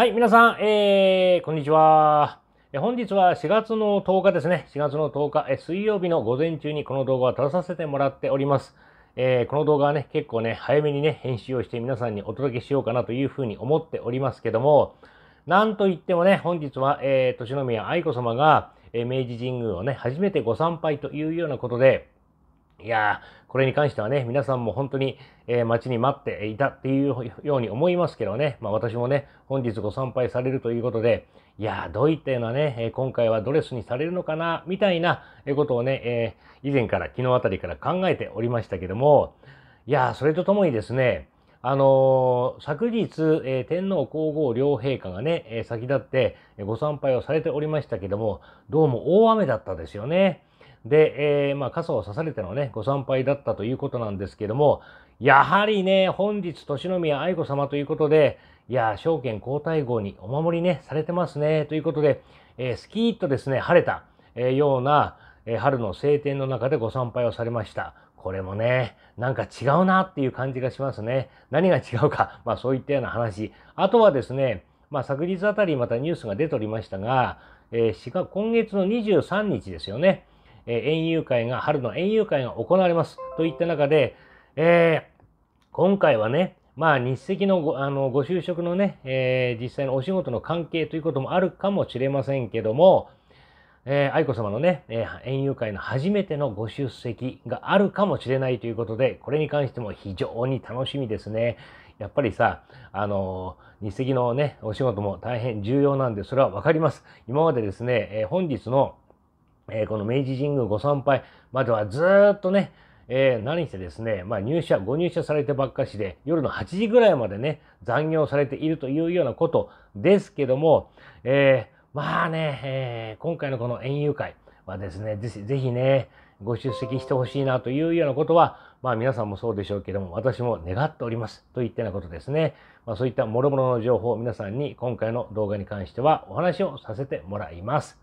はい、皆さん、えー、こんにちは。本日は4月の10日ですね。4月の10日、え水曜日の午前中にこの動画を撮らさせてもらっております。えー、この動画はね、結構ね、早めにね、編集をして皆さんにお届けしようかなというふうに思っておりますけども、なんといってもね、本日は、えー、年宮愛子様が、え明治神宮をね、初めてご参拝というようなことで、いやー、これに関してはね、皆さんも本当に、えー、待ちに待っていたっていうように思いますけどね、まあ私もね、本日ご参拝されるということで、いやー、どういったようなね、え今回はドレスにされるのかな、みたいなことをね、えー、以前から、昨日あたりから考えておりましたけども、いやー、それとともにですね、あのー、昨日、えー、天皇皇后両陛下がね、え先立ってご参拝をされておりましたけども、どうも大雨だったですよね。で、えー、まあ、傘を刺されてのね、ご参拝だったということなんですけども、やはりね、本日、年宮愛子様ということで、いや、証券皇太后にお守りね、されてますね、ということで、えー、スキーッとですね、晴れた、えー、ような、え春の晴天の中でご参拝をされました。これもね、なんか違うなっていう感じがしますね。何が違うか、まあそういったような話。あとはですね、まあ昨日あたりまたニュースが出ておりましたが、えー、今月の23日ですよね。え園遊会が、春の園遊会が行われますといった中で、えー、今回はね、まあ、日赤のごあのご就職のね、えー、実際のお仕事の関係ということもあるかもしれませんけども、えー、愛子様のね、えー、園遊会の初めてのご出席があるかもしれないということで、これに関しても非常に楽しみですね。やっぱりさ、あのー、日赤のね、お仕事も大変重要なんで、それは分かります。今までですね、え本日のえー、この明治神宮ご参拝まではずっとね、えー、何てですね、まあ、入社、ご入社されてばっかしで、夜の8時ぐらいまでね、残業されているというようなことですけども、えー、まあね、えー、今回のこの園遊会はですね、ぜひね、ご出席してほしいなというようなことは、まあ皆さんもそうでしょうけども、私も願っておりますといったようなことですね。まあそういった諸々の情報を皆さんに今回の動画に関してはお話をさせてもらいます。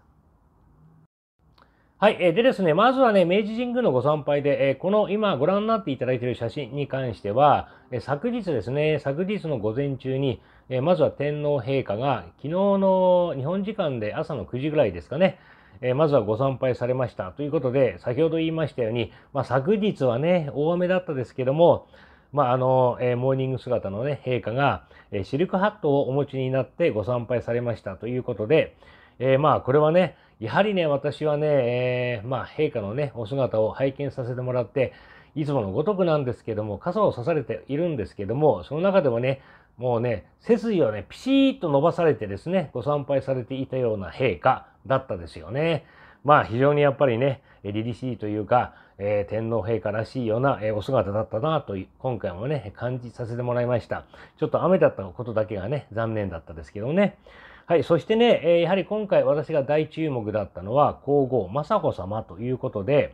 はい。えでですね、まずはね、明治神宮のご参拝で、えこの今ご覧になっていただいている写真に関しては、え昨日ですね、昨日の午前中に、えまずは天皇陛下が、昨日の日本時間で朝の9時ぐらいですかね、えまずはご参拝されました。ということで、先ほど言いましたように、まあ、昨日はね、大雨だったですけども、まあ、あの、えモーニング姿のね、陛下が、えシルクハットをお持ちになってご参拝されましたということで、えまあ、これはね、やはりね、私はね、えー、まあ、陛下のね、お姿を拝見させてもらって、いつものごとくなんですけども、傘を差されているんですけども、その中でもね、もうね、背筋をね、ピシーッと伸ばされてですね、ご参拝されていたような陛下だったですよね。まあ非常にやっぱりね、凛々しいというか、えー、天皇陛下らしいような、えー、お姿だったなと、今回もね、感じさせてもらいました。ちょっと雨だったことだけがね、残念だったですけどね。はい、そしてね、えー、やはり今回私が大注目だったのは、皇后雅子様ということで、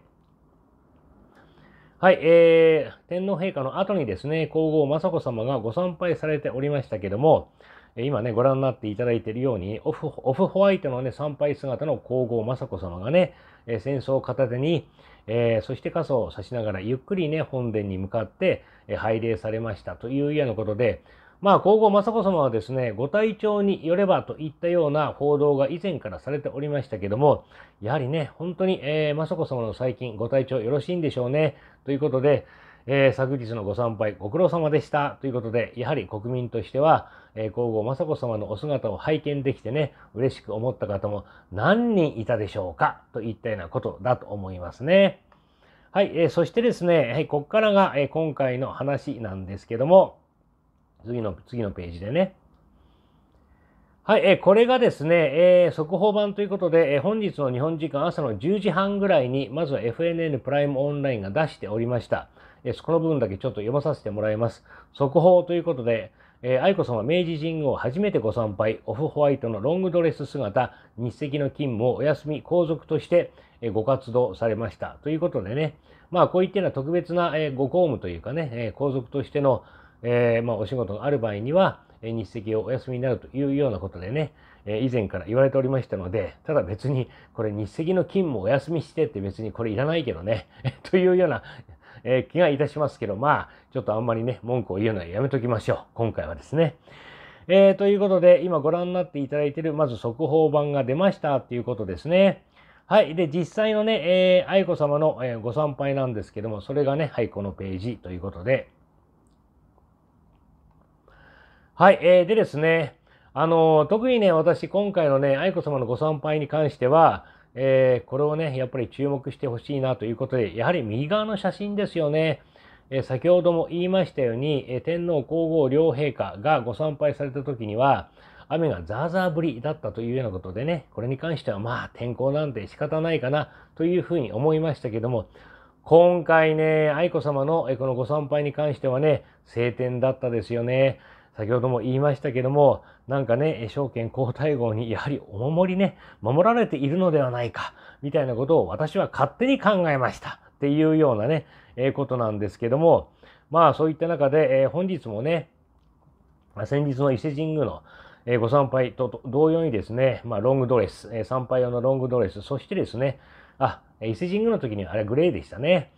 はい、えー、天皇陛下の後にですね、皇后雅子様がご参拝されておりましたけども、今ね、ご覧になっていただいているように、オフ、オフホワイトのね、参拝姿の皇后雅子様がね、え戦争を片手に、えー、そして傘を差しながらゆっくりね、本殿に向かって、え拝礼されましたというようなことで、まあ、皇后雅子様はですね、ご体調によればといったような報道が以前からされておりましたけども、やはりね、本当に、えー、雅子様の最近、ご体調よろしいんでしょうね、ということで、えー、昨日のご参拝ご苦労様でしたということで、やはり国民としては、えー、皇后雅子様のお姿を拝見できてね、嬉しく思った方も何人いたでしょうかといったようなことだと思いますね。はい、えー、そしてですね、はい、ここからが、えー、今回の話なんですけども、次の、次のページでね。はい、えこれがですね、えー、速報版ということで、えー、本日の日本時間朝の10時半ぐらいに、まずは FNN プライムオンラインが出しておりました。えそこの部分だけちょっと読まさせてもらいます。速報ということで、え愛子さま明治神宮を初めてご参拝、オフホワイトのロングドレス姿、日赤の勤務をお休み、皇族としてご活動されました。ということでね、まあこういったような特別なご公務というかね、え皇族としての、えー、まあ、お仕事がある場合には、日赤をお休みになるというようなことでね、以前から言われておりましたので、ただ別にこれ日赤の勤務をお休みしてって別にこれいらないけどね、というようなえー、気がいたしますけど、まあ、ちょっとあんまりね、文句を言うのはやめときましょう。今回はですね。えー、ということで、今ご覧になっていただいている、まず速報版が出ましたっていうことですね。はい。で、実際のね、えー、愛子様の、えー、ご参拝なんですけども、それがね、はい、このページということで。はい。えー、でですね、あのー、特にね、私、今回のね、愛子様のご参拝に関しては、えー、これをね、やっぱり注目してほしいなということで、やはり右側の写真ですよね。え先ほども言いましたように、え天皇皇后両陛下がご参拝された時には、雨がザーザー降りだったというようなことでね、これに関してはまあ天候なんて仕方ないかなというふうに思いましたけども、今回ね、愛子さまのこのご参拝に関してはね、晴天だったですよね。先ほども言いましたけども、なんかね、証券皇太后にやはりお守りね、守られているのではないか、みたいなことを私は勝手に考えました。っていうようなね、えー、ことなんですけども、まあそういった中で、えー、本日もね、先日の伊勢神宮の、えご参拝と同様にですね、まあ、ロングドレス、え参拝用のロングドレス、そしてですね、あ、伊勢神宮の時にあれグレーでしたね。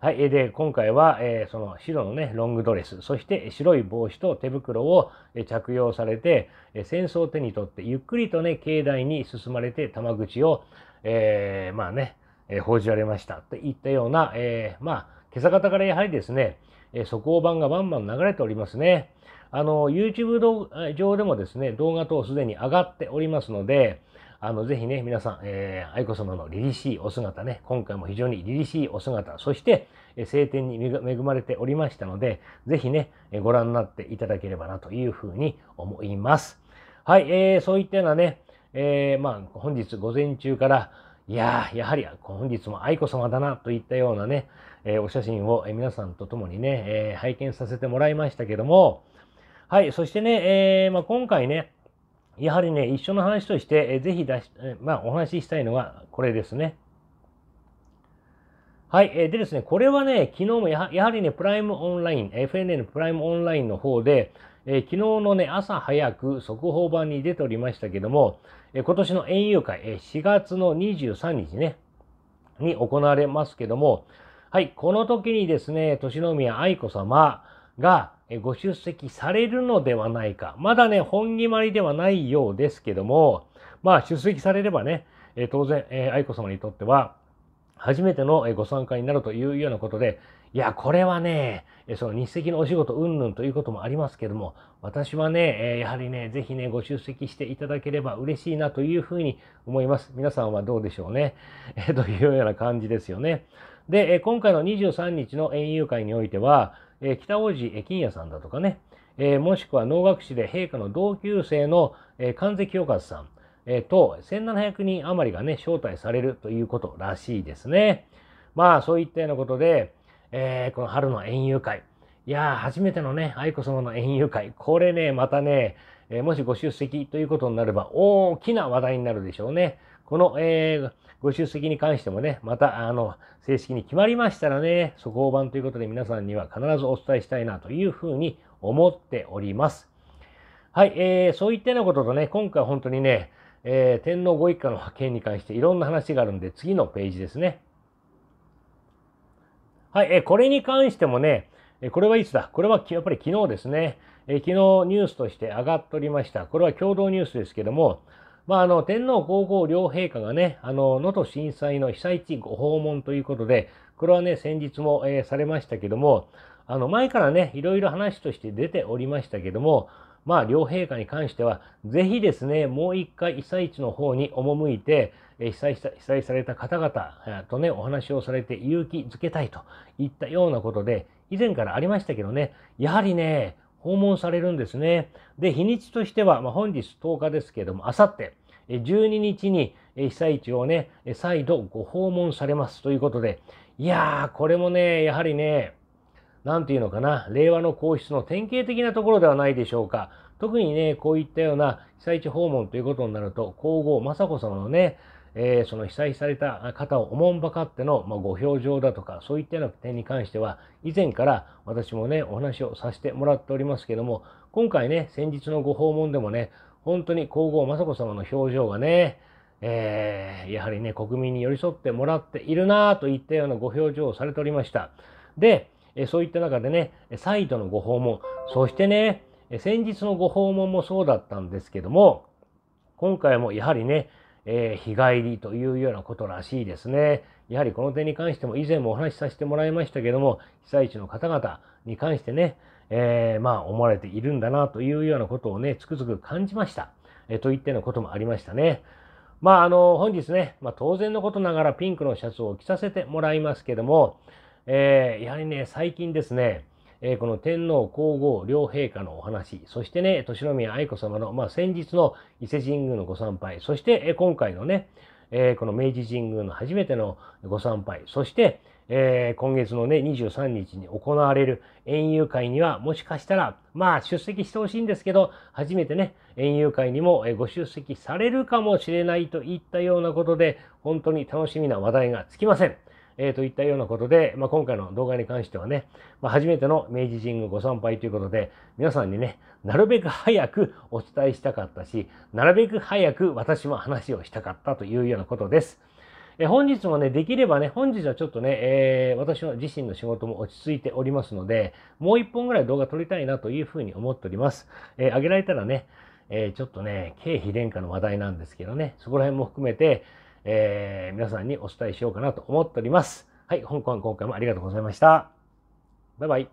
はい。で、今回は、えー、その白のね、ロングドレス、そして白い帽子と手袋を着用されて、戦争を手に取って、ゆっくりとね、境内に進まれて、玉口を、えー、まあね、え報じられましたといったような、えー、まあ、今朝方からやはりですね、え速報版がバンバン流れておりますね。あの、YouTube 上でもですね、動画等すでに上がっておりますので、あの、ぜひね、皆さん、えー、愛子様の凛々しいお姿ね、今回も非常に凛々しいお姿、そして、え晴天に恵まれておりましたので、ぜひね、えご覧になっていただければなというふうに思います。はい、えー、そういったようなね、えー、まあ、本日午前中から、いやー、やはり本日も愛子様だなといったようなね、えー、お写真を皆さんと共にね、えー、拝見させてもらいましたけども、はい、そしてね、えーまあ、今回ね、やはりね、一緒の話として、えー、ぜひ出し、えー、まあ、お話ししたいのがこれですね。はい。えー、でですね、これはね、昨日もやはりね、プライムオンライン、FNN プライムオンラインの方で、えー、昨日のね、朝早く速報版に出ておりましたけども、えー、今年の園遊会、え4月の23日ね、に行われますけども、はい、この時にですね、年宮愛子様が、ご出席されるのではないか。まだね、本決まりではないようですけども、まあ、出席されればね、当然、愛子様にとっては、初めてのご参加になるというようなことで、いや、これはね、その日赤のお仕事云々ということもありますけども、私はね、やはりね、ぜひね、ご出席していただければ嬉しいなというふうに思います。皆さんはどうでしょうね。というような感じですよね。で、今回の23日の園遊会においては、え北大路金也さんだとかね、えもしくは能楽師で陛下の同級生の、え関関清和さん、えー、と1700人余りがね、招待されるということらしいですね。まあ、そういったようなことで、えー、この春の園遊会。いやー、初めてのね、愛子様の園遊会。これね、またね、えー、もしご出席ということになれば大きな話題になるでしょうね。この、えー、ご出席に関してもね、また、あの、正式に決まりましたらね、速報版ということで皆さんには必ずお伝えしたいなというふうに思っております。はい、えー、そういったようなこととね、今回本当にね、えー、天皇ご一家の派遣に関していろんな話があるんで、次のページですね。はい、えー、これに関してもね、これはいつだこれはやっぱり昨日ですね。え昨日ニュースとして上がっておりました。これは共同ニュースですけども、まあ、あの、天皇皇后両陛下がね、あの、能登震災の被災地ご訪問ということで、これはね、先日も、えー、されましたけども、あの、前からね、いろいろ話として出ておりましたけども、まあ、両陛下に関しては、ぜひですね、もう一回被災地の方に赴いて、被災した被災された方々とね、お話をされて勇気づけたいといったようなことで、以前からありましたけどね、やはりね、訪問されるんですね。で、日にちとしては、まあ、本日10日ですけれども、あさって、12日に被災地をね、再度ご訪問されますということで、いやー、これもね、やはりね、なんていうのかな、令和の皇室の典型的なところではないでしょうか。特にね、こういったような被災地訪問ということになると、皇后雅子さまのね、えー、その被災された方をおもんばかっての、まあ、ご表情だとか、そういったような点に関しては、以前から私もね、お話をさせてもらっておりますけども、今回ね、先日のご訪問でもね、本当に皇后雅子様の表情がね、えー、やはりね、国民に寄り添ってもらっているなといったようなご表情をされておりました。で、そういった中でね、再度のご訪問、そしてね、先日のご訪問もそうだったんですけども、今回もやはりね、えー、日帰りというようなことらしいですね。やはりこの点に関しても以前もお話しさせてもらいましたけども、被災地の方々に関してね、えー、まあ思われているんだなというようなことをね、つくづく感じました。えー、といったようなこともありましたね。まああの、本日ね、まあ、当然のことながらピンクのシャツを着させてもらいますけども、えー、やはりね、最近ですね、えー、この天皇皇后両陛下のお話、そしてね、年宮愛子さまの、まあ、先日の伊勢神宮のご参拝、そして、えー、今回のね、えー、この明治神宮の初めてのご参拝、そして、え今月のね、23日に行われる園遊会には、もしかしたら、まあ出席してほしいんですけど、初めてね、園遊会にもご出席されるかもしれないといったようなことで、本当に楽しみな話題がつきません。えー、といったようなことで、まあ、今回の動画に関してはね、まあ、初めての明治神宮ご参拝ということで、皆さんにね、なるべく早くお伝えしたかったし、なるべく早く私も話をしたかったというようなことです。え本日もね、できればね、本日はちょっとね、えー、私の自身の仕事も落ち着いておりますので、もう一本ぐらい動画撮りたいなというふうに思っております。えー、あげられたらね、えー、ちょっとね、経費廉価の話題なんですけどね、そこら辺も含めて、えー、皆さんにお伝えしようかなと思っております。はい、香港今回もありがとうございました。バイバイ。